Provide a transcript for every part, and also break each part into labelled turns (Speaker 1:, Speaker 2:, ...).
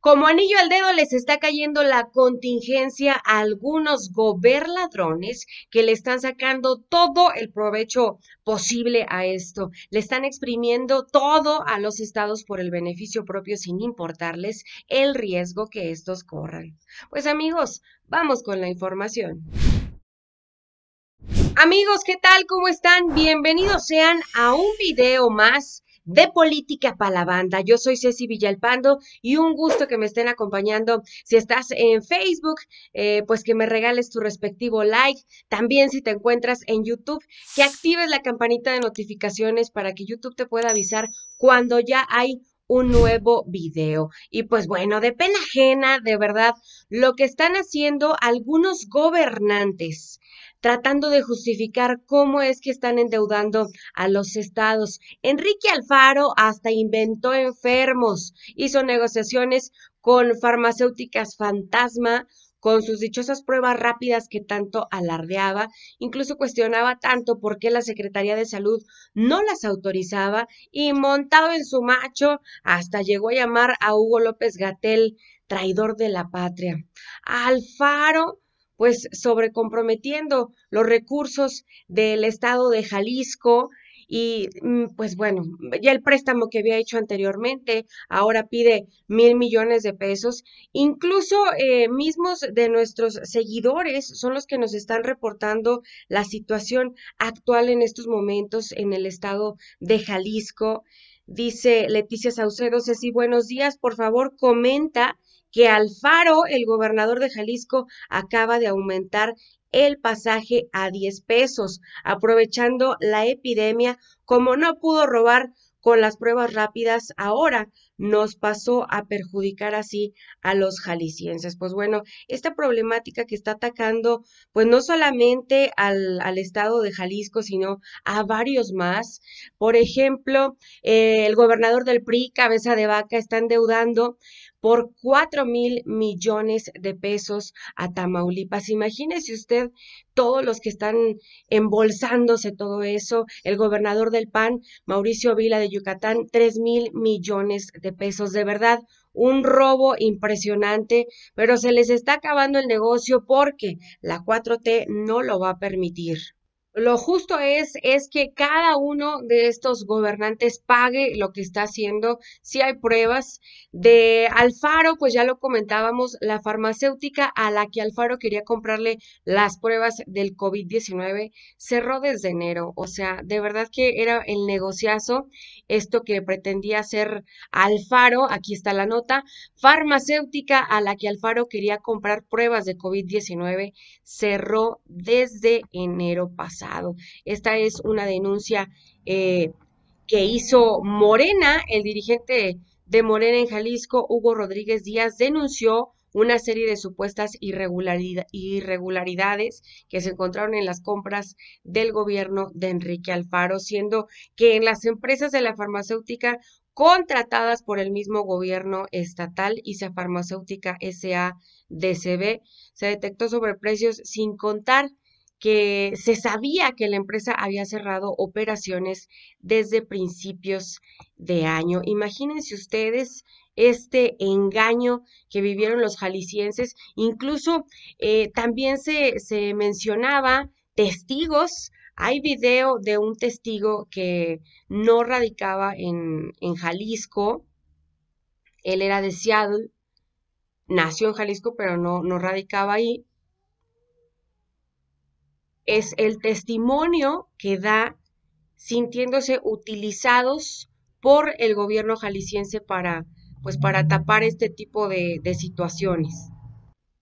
Speaker 1: Como anillo al dedo les está cayendo la contingencia a algunos goberladrones que le están sacando todo el provecho posible a esto. Le están exprimiendo todo a los estados por el beneficio propio sin importarles el riesgo que estos corran. Pues amigos, vamos con la información. Amigos, ¿qué tal? ¿Cómo están? Bienvenidos sean a un video más de Política para la Banda. Yo soy Ceci Villalpando y un gusto que me estén acompañando. Si estás en Facebook, eh, pues que me regales tu respectivo like. También si te encuentras en YouTube, que actives la campanita de notificaciones para que YouTube te pueda avisar cuando ya hay un nuevo video. Y pues bueno, de pena ajena, de verdad, lo que están haciendo algunos gobernantes tratando de justificar cómo es que están endeudando a los estados. Enrique Alfaro hasta inventó enfermos, hizo negociaciones con farmacéuticas fantasma, con sus dichosas pruebas rápidas que tanto alardeaba, incluso cuestionaba tanto por qué la Secretaría de Salud no las autorizaba y montado en su macho hasta llegó a llamar a Hugo López Gatel traidor de la patria. Alfaro pues sobrecomprometiendo los recursos del estado de Jalisco y mm, pues bueno, ya el préstamo que había hecho anteriormente ahora pide mil millones de pesos. Incluso eh, mismos de nuestros seguidores son los que nos están reportando la situación actual en estos momentos en el estado de Jalisco. Dice Leticia Saucedo, Ceci, buenos días, por favor comenta que Alfaro, el gobernador de Jalisco, acaba de aumentar el pasaje a 10 pesos, aprovechando la epidemia, como no pudo robar con las pruebas rápidas ahora, nos pasó a perjudicar así a los jaliscienses. Pues bueno, esta problemática que está atacando, pues no solamente al, estado de Jalisco, sino a varios más. Por ejemplo, eh, el gobernador del PRI, cabeza de vaca, está endeudando por 4 mil millones de pesos a Tamaulipas. Imagínese usted todos los que están embolsándose todo eso. El gobernador del PAN, Mauricio Vila de Yucatán, 3 mil millones de pesos. De verdad, un robo impresionante, pero se les está acabando el negocio porque la 4T no lo va a permitir. Lo justo es, es que cada uno de estos gobernantes pague lo que está haciendo. Si hay pruebas de Alfaro, pues ya lo comentábamos, la farmacéutica a la que Alfaro quería comprarle las pruebas del COVID-19 cerró desde enero. O sea, de verdad que era el negociazo esto que pretendía hacer Alfaro. Aquí está la nota. Farmacéutica a la que Alfaro quería comprar pruebas de COVID-19 cerró desde enero pasado. Esta es una denuncia eh, que hizo Morena, el dirigente de Morena en Jalisco, Hugo Rodríguez Díaz, denunció una serie de supuestas irregularidades que se encontraron en las compras del gobierno de Enrique Alfaro, siendo que en las empresas de la farmacéutica contratadas por el mismo gobierno estatal, ISA Farmacéutica SADCB, se detectó sobreprecios sin contar que se sabía que la empresa había cerrado operaciones desde principios de año. Imagínense ustedes este engaño que vivieron los jaliscienses. Incluso eh, también se, mencionaba testigos. Hay video de un testigo que no radicaba en, Jalisco. Él era de Seattle, nació en Jalisco, pero no, no radicaba ahí es el testimonio que da sintiéndose utilizados por el gobierno jalisciense para, pues, para tapar este tipo de, de situaciones.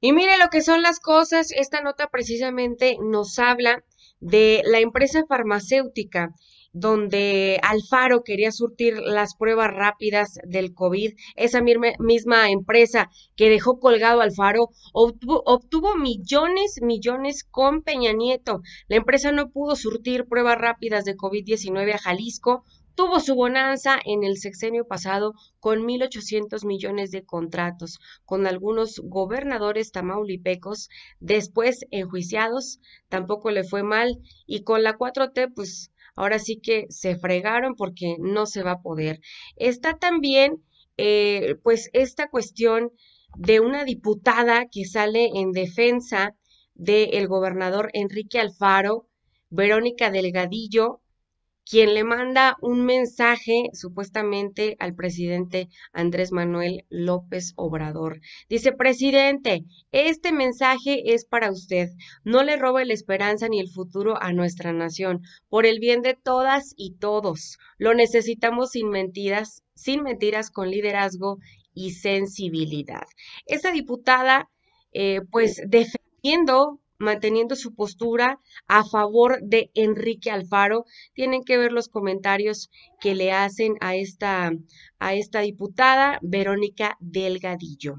Speaker 1: Y mire lo que son las cosas, esta nota precisamente nos habla de la empresa farmacéutica donde Alfaro quería surtir las pruebas rápidas del COVID. Esa misma empresa que dejó colgado Alfaro obtuvo, millones, millones con Peña Nieto. La empresa no pudo surtir pruebas rápidas de COVID-19 a Jalisco tuvo su bonanza en el sexenio pasado con 1.800 millones de contratos, con algunos gobernadores tamaulipecos después enjuiciados, tampoco le fue mal, y con la 4T, pues ahora sí que se fregaron porque no se va a poder. Está también, eh, pues, esta cuestión de una diputada que sale en defensa del gobernador Enrique Alfaro, Verónica Delgadillo, quien le manda un mensaje supuestamente al presidente Andrés Manuel López Obrador. Dice, presidente, este mensaje es para usted. No le robe la esperanza ni el futuro a nuestra nación, por el bien de todas y todos. Lo necesitamos sin mentiras, sin mentiras, con liderazgo y sensibilidad. Esta diputada, eh, pues, defendiendo manteniendo su postura a favor de Enrique Alfaro. Tienen que ver los comentarios que le hacen a esta, a esta diputada, Verónica Delgadillo.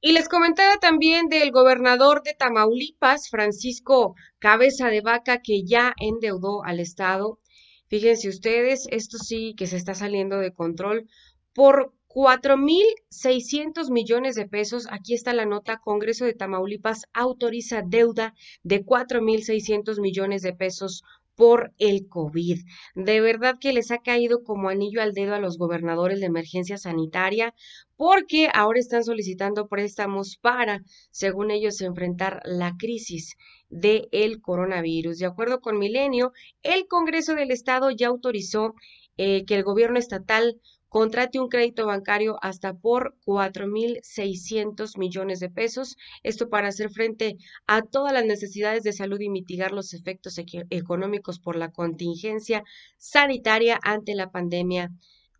Speaker 1: Y les comentaba también del gobernador de Tamaulipas, Francisco Cabeza de Vaca, que ya endeudó al Estado. Fíjense ustedes, esto sí que se está saliendo de control por 4.600 millones de pesos. Aquí está la nota. Congreso de Tamaulipas autoriza deuda de 4.600 millones de pesos por el COVID. De verdad que les ha caído como anillo al dedo a los gobernadores de emergencia sanitaria porque ahora están solicitando préstamos para, según ellos, enfrentar la crisis del coronavirus. De acuerdo con Milenio, el Congreso del Estado ya autorizó eh, que el gobierno estatal contrate un crédito bancario hasta por 4.600 millones de pesos, esto para hacer frente a todas las necesidades de salud y mitigar los efectos económicos por la contingencia sanitaria ante la pandemia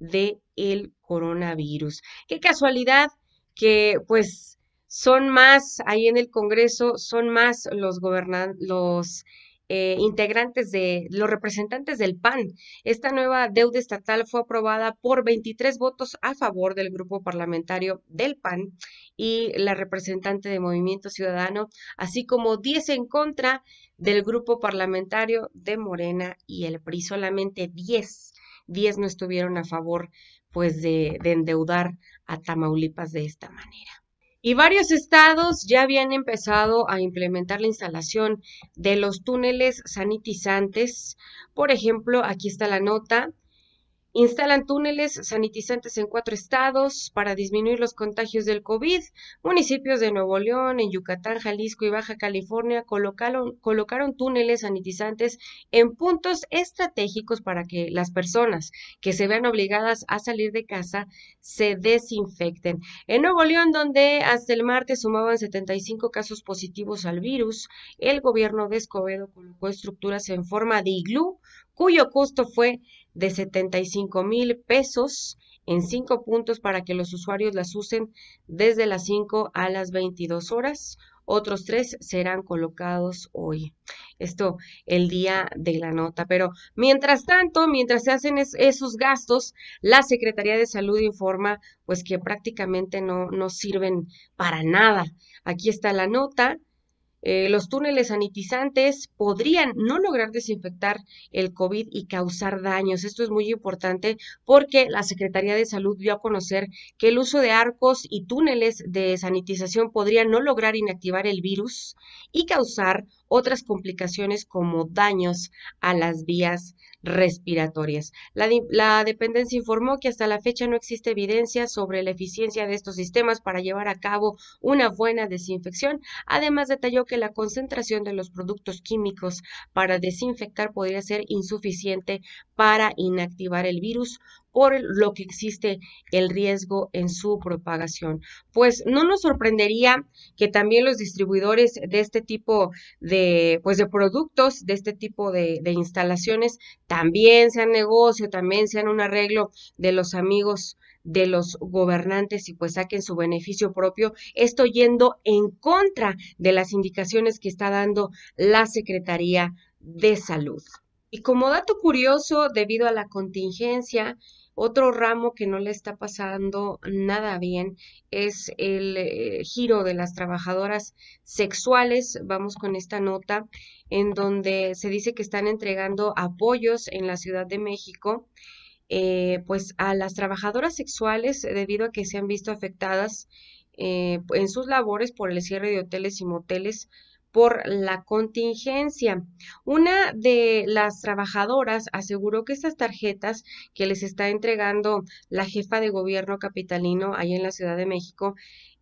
Speaker 1: de el coronavirus. Qué casualidad que pues son más ahí en el Congreso, son más los, los eh, integrantes de los representantes del PAN. Esta nueva deuda estatal fue aprobada por 23 votos a favor del grupo parlamentario del PAN y la representante de Movimiento Ciudadano, así como 10 en contra del grupo parlamentario de Morena y el PRI. Solamente 10, 10 no estuvieron a favor pues de, de endeudar a Tamaulipas de esta manera. Y varios estados ya habían empezado a implementar la instalación de los túneles sanitizantes. Por ejemplo, aquí está la nota, Instalan túneles sanitizantes en cuatro estados para disminuir los contagios del COVID. Municipios de Nuevo León, en Yucatán, Jalisco y Baja California colocaron, túneles sanitizantes en puntos estratégicos para que las personas que se vean obligadas a salir de casa se desinfecten. En Nuevo León, donde hasta el martes sumaban 75 casos positivos al virus, el gobierno de Escobedo colocó estructuras en forma de iglú cuyo costo fue de 75 mil pesos en cinco puntos para que los usuarios las usen desde las 5 a las 22 horas. Otros tres serán colocados hoy. Esto el día de la nota. Pero mientras tanto, mientras se hacen esos gastos, la Secretaría de Salud informa pues que prácticamente no, no sirven para nada. Aquí está la nota. Eh, los túneles sanitizantes podrían no lograr desinfectar el COVID y causar daños. Esto es muy importante porque la Secretaría de Salud dio a conocer que el uso de arcos y túneles de sanitización podría no lograr inactivar el virus y causar otras complicaciones como daños a las vías respiratorias. La, dependencia informó que hasta la fecha no existe evidencia sobre la eficiencia de estos sistemas para llevar a cabo una buena desinfección. Además, detalló que la concentración de los productos químicos para desinfectar podría ser insuficiente para inactivar el virus, por lo que existe el riesgo en su propagación. Pues no nos sorprendería que también los distribuidores de este tipo de, pues de productos, de este tipo de, de instalaciones, también sean negocio, también sean un arreglo de los amigos de los gobernantes y pues saquen su beneficio propio, esto yendo en contra de las indicaciones que está dando la Secretaría de Salud. Y como dato curioso, debido a la contingencia, otro ramo que no le está pasando nada bien es el eh, giro de las trabajadoras sexuales. Vamos con esta nota en donde se dice que están entregando apoyos en la Ciudad de México. Eh, pues a las trabajadoras sexuales debido a que se han visto afectadas eh, en sus labores por el cierre de hoteles y moteles por la contingencia. Una de las trabajadoras aseguró que estas tarjetas que les está entregando la jefa de gobierno capitalino ahí en la Ciudad de México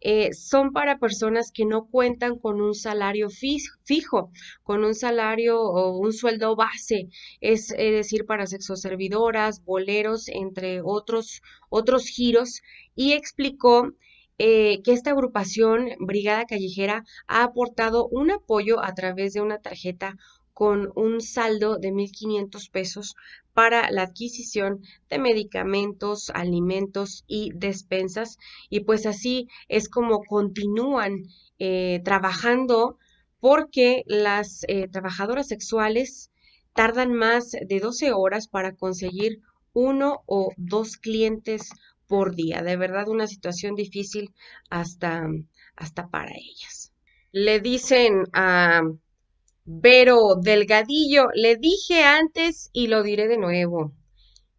Speaker 1: eh, son para personas que no cuentan con un salario fijo, con un salario o un sueldo base, es, decir, para sexoservidoras, boleros, entre otros, otros giros, y explicó eh, que esta agrupación Brigada Callejera ha aportado un apoyo a través de una tarjeta con un saldo de 1.500 pesos para la adquisición de medicamentos, alimentos y despensas. Y pues así es como continúan eh, trabajando porque las eh, trabajadoras sexuales tardan más de 12 horas para conseguir uno o dos clientes por día. De verdad, una situación difícil hasta, hasta para ellas. Le dicen a Vero Delgadillo, le dije antes y lo diré de nuevo.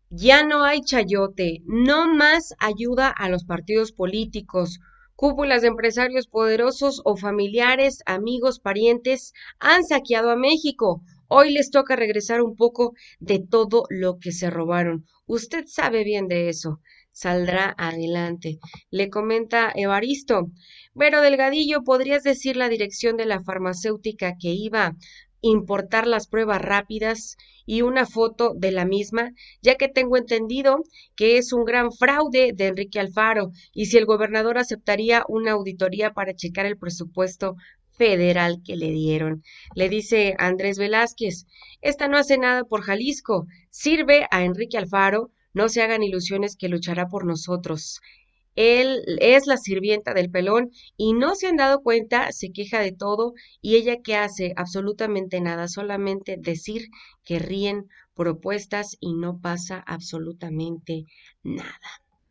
Speaker 1: Ya no hay chayote, no más ayuda a los partidos políticos. Cúpulas de empresarios poderosos o familiares, amigos, parientes han saqueado a México. Hoy les toca regresar un poco de todo lo que se robaron. Usted sabe bien de eso saldrá adelante. Le comenta Evaristo, pero Delgadillo, ¿podrías decir la dirección de la farmacéutica que iba a importar las pruebas rápidas y una foto de la misma, ya que tengo entendido que es un gran fraude de Enrique Alfaro y si el gobernador aceptaría una auditoría para checar el presupuesto federal que le dieron. Le dice Andrés Velázquez, esta no hace nada por Jalisco, sirve a Enrique Alfaro no se hagan ilusiones que luchará por nosotros. Él es la sirvienta del pelón y no se han dado cuenta, se queja de todo y ella que hace absolutamente nada, solamente decir que ríen propuestas y no pasa absolutamente nada.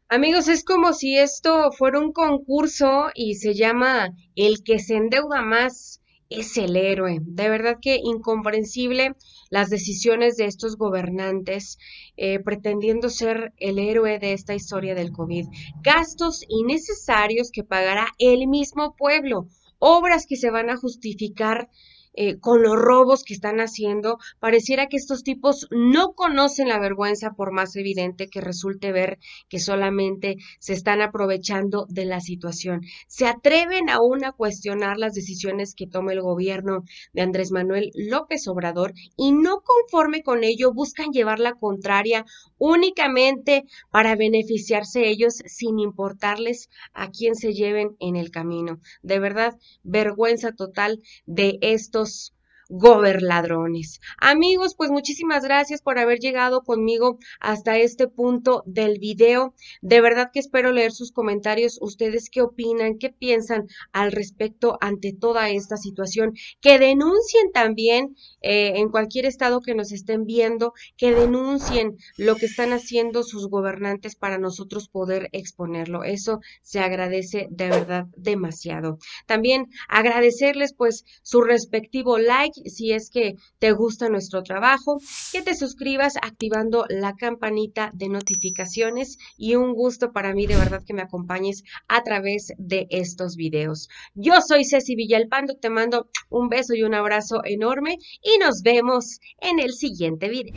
Speaker 1: Amigos, es como si esto fuera un concurso y se llama El que se endeuda más es el héroe. De verdad que incomprensible las decisiones de estos gobernantes eh, pretendiendo ser el héroe de esta historia del COVID. Gastos innecesarios que pagará el mismo pueblo, obras que se van a justificar eh, con los robos que están haciendo, pareciera que estos tipos no conocen la vergüenza por más evidente que resulte ver que solamente se están aprovechando de la situación. Se atreven aún a cuestionar las decisiones que toma el gobierno de Andrés Manuel López Obrador y no conforme con ello buscan llevar la contraria únicamente para beneficiarse ellos sin importarles a quién se lleven en el camino. De verdad, vergüenza total de esto estos Goberladrones. Amigos, pues muchísimas gracias por haber llegado conmigo hasta este punto del video. De verdad que espero leer sus comentarios. Ustedes qué opinan, qué piensan al respecto ante toda esta situación. Que denuncien también eh, en cualquier estado que nos estén viendo, que denuncien lo que están haciendo sus gobernantes para nosotros poder exponerlo. Eso se agradece de verdad demasiado. También agradecerles pues su respectivo like si es que te gusta nuestro trabajo, que te suscribas activando la campanita de notificaciones y un gusto para mí de verdad que me acompañes a través de estos videos. Yo soy Ceci Villalpando, te mando un beso y un abrazo enorme y nos vemos en el siguiente video.